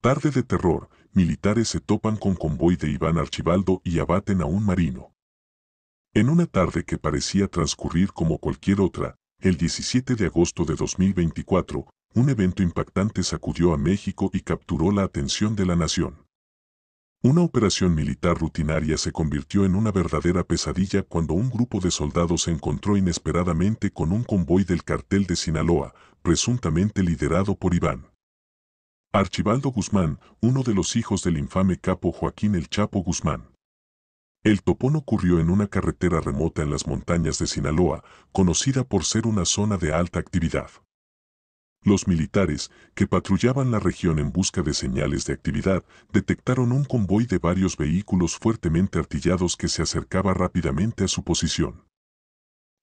Tarde de terror, militares se topan con convoy de Iván Archibaldo y abaten a un marino. En una tarde que parecía transcurrir como cualquier otra, el 17 de agosto de 2024, un evento impactante sacudió a México y capturó la atención de la nación. Una operación militar rutinaria se convirtió en una verdadera pesadilla cuando un grupo de soldados se encontró inesperadamente con un convoy del cartel de Sinaloa, presuntamente liderado por Iván. Archibaldo Guzmán, uno de los hijos del infame capo Joaquín El Chapo Guzmán. El topón ocurrió en una carretera remota en las montañas de Sinaloa, conocida por ser una zona de alta actividad. Los militares, que patrullaban la región en busca de señales de actividad, detectaron un convoy de varios vehículos fuertemente artillados que se acercaba rápidamente a su posición.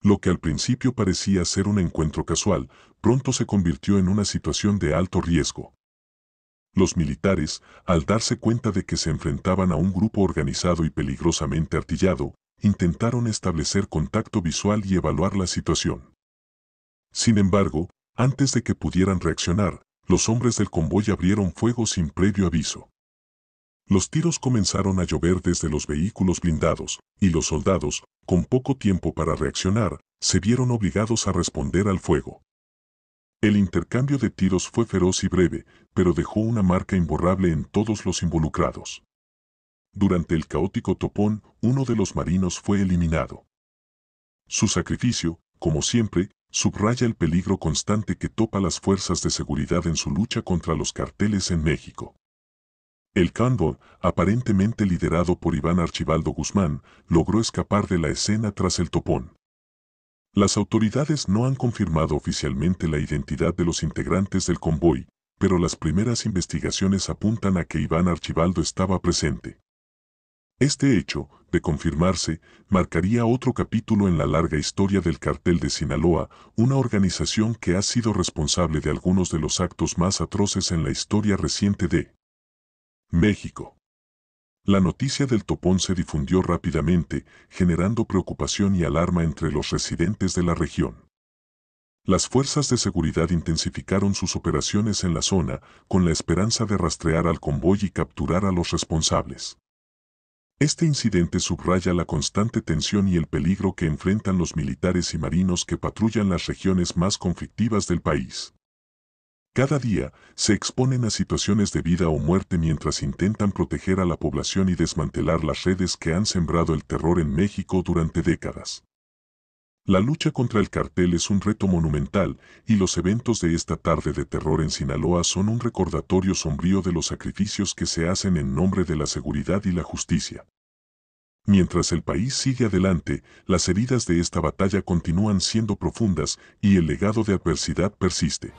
Lo que al principio parecía ser un encuentro casual, pronto se convirtió en una situación de alto riesgo. Los militares, al darse cuenta de que se enfrentaban a un grupo organizado y peligrosamente artillado, intentaron establecer contacto visual y evaluar la situación. Sin embargo, antes de que pudieran reaccionar, los hombres del convoy abrieron fuego sin previo aviso. Los tiros comenzaron a llover desde los vehículos blindados, y los soldados, con poco tiempo para reaccionar, se vieron obligados a responder al fuego. El intercambio de tiros fue feroz y breve, pero dejó una marca imborrable en todos los involucrados. Durante el caótico topón, uno de los marinos fue eliminado. Su sacrificio, como siempre, subraya el peligro constante que topa las fuerzas de seguridad en su lucha contra los carteles en México. El Cándor, aparentemente liderado por Iván Archibaldo Guzmán, logró escapar de la escena tras el topón. Las autoridades no han confirmado oficialmente la identidad de los integrantes del convoy, pero las primeras investigaciones apuntan a que Iván Archibaldo estaba presente. Este hecho, de confirmarse, marcaría otro capítulo en la larga historia del cartel de Sinaloa, una organización que ha sido responsable de algunos de los actos más atroces en la historia reciente de México. La noticia del topón se difundió rápidamente, generando preocupación y alarma entre los residentes de la región. Las fuerzas de seguridad intensificaron sus operaciones en la zona con la esperanza de rastrear al convoy y capturar a los responsables. Este incidente subraya la constante tensión y el peligro que enfrentan los militares y marinos que patrullan las regiones más conflictivas del país. Cada día se exponen a situaciones de vida o muerte mientras intentan proteger a la población y desmantelar las redes que han sembrado el terror en México durante décadas. La lucha contra el cartel es un reto monumental y los eventos de esta tarde de terror en Sinaloa son un recordatorio sombrío de los sacrificios que se hacen en nombre de la seguridad y la justicia. Mientras el país sigue adelante, las heridas de esta batalla continúan siendo profundas y el legado de adversidad persiste.